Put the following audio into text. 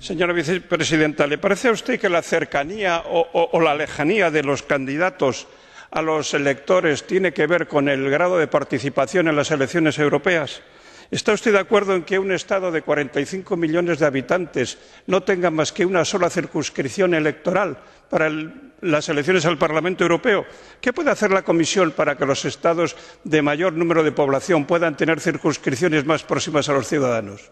señora vicepresidenta le parece a usted que la cercanía o la lejanía de los candidatos a los electores tiene que ver con el grado de participación en las elecciones europeas? está usted de acuerdo en que un estado de 45 millones de habitantes no tenga más que una sola circunscripción electoral para las elecciones al parlamento europeo? qué puede hacer la comisión para que los estados de mayor número de población puedan tener circunscripciones más próximas a los ciudadanos?